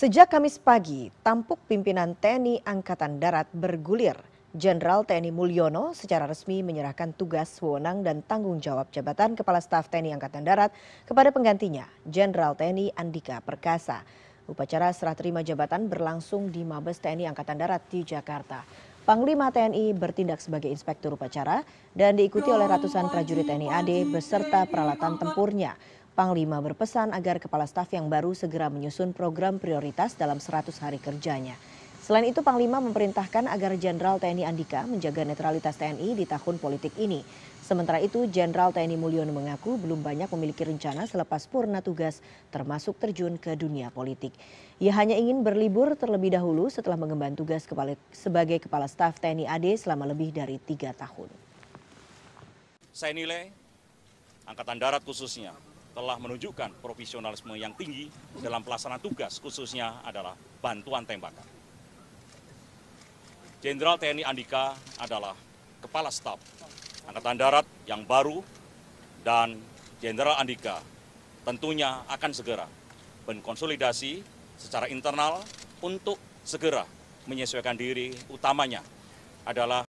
Sejak Kamis pagi, tampuk pimpinan TNI Angkatan Darat bergulir. Jenderal TNI Mulyono secara resmi menyerahkan tugas, wewenang, dan tanggung jawab jabatan Kepala Staf TNI Angkatan Darat kepada penggantinya, Jenderal TNI Andika Perkasa. Upacara serah terima jabatan berlangsung di Mabes TNI Angkatan Darat di Jakarta. Panglima TNI bertindak sebagai inspektur upacara dan diikuti oleh ratusan prajurit TNI AD beserta peralatan tempurnya panglima berpesan agar kepala staf yang baru segera menyusun program prioritas dalam 100 hari kerjanya. Selain itu, Panglima memerintahkan agar Jenderal TNI Andika menjaga netralitas TNI di tahun politik ini. Sementara itu, Jenderal TNI Mulyono mengaku belum banyak memiliki rencana selepas purna tugas, termasuk terjun ke dunia politik. Ia hanya ingin berlibur terlebih dahulu setelah mengemban tugas kepala, sebagai Kepala Staf TNI AD selama lebih dari tiga tahun. Saya nilai Angkatan Darat khususnya telah menunjukkan profesionalisme yang tinggi dalam pelaksanaan tugas khususnya adalah bantuan tembakan. Jenderal TNI Andika adalah Kepala Staf Angkatan Darat yang baru dan Jenderal Andika tentunya akan segera berkonsolidasi secara internal untuk segera menyesuaikan diri utamanya adalah